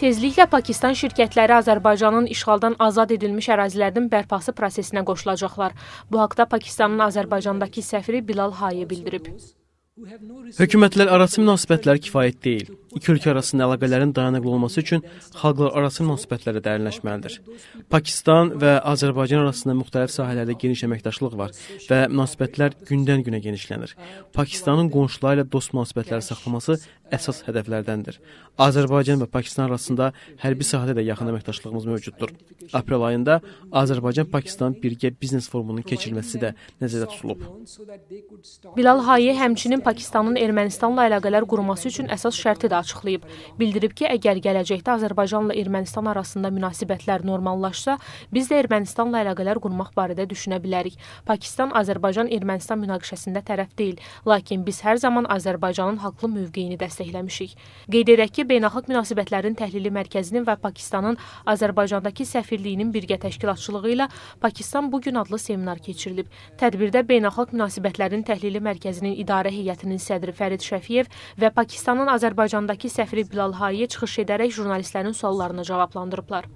Tezliklə Pakistan şirkətləri Azərbaycanın işğaldan azad edilmiş ərazilərinin bərpası prosesinə qoşulacaqlar. Bu haqda Pakistanın Azərbaycandakı səfiri Bilal Haye bildirib. Hökumətlər arası münasibətlər kifayət deyil. İki ölkə arasında əlaqələrin dayanıqlı olması üçün xalqlararası münasibətlərə dərinləşməlidir. Pakistan və Azərbaycan arasında müxtəlif sahələrdə geniş əməkdaşlıq var və münasibətlər gündən-günə genişlənir. Pakistanın qonşuları ilə dost münasibətləri saxlaması əsas hədəflərdəndir. Azərbaycan və Pakistan arasında hərbi sahədə də yaxın əməkdaşlığımız mövcuddur. Aprel ayında Azərbaycan-Pakistan birgə biznes forumunun keçirilməsi də nəzərdə tutulub. Bilal Hayi həmçinin Pakistanın Ermənistanla əlaqələr qurması üçün əsas şərti də açıqlayıb. Bildirib ki, əgər gələcəkdə Azərbaycanla Ermənistan arasında münasibətlər normallaşsa, biz də Ermənistanla əlaqələr qurmaq barədə düşünə bilərik. Pakistan Azərbaycan-Ermənistan münaqişəsində tərəf deyil, lakin biz hər zaman Azərbaycanın haqlı mövqeyini dəstəkləmişik. Qeyd edək ki, beynəlxalq münasibətlərin təhlili mərkəzinin və Pakistanın Azərbaycandakı səfirliyinin birgə təşkilatçılığı ilə Pakistan bu gün adlı seminar keçirilib. Tədbirdə beynəlxalq münasibətlərin təhlili mərkəzinin idarə heyətinin sədri Fərid Şəfiyev və Pakistanın Azərbaycanda Ağdamdakı səfiri Bilal Hayiyə çıxış edərək jurnalistlərin suallarını cavablandırıblar.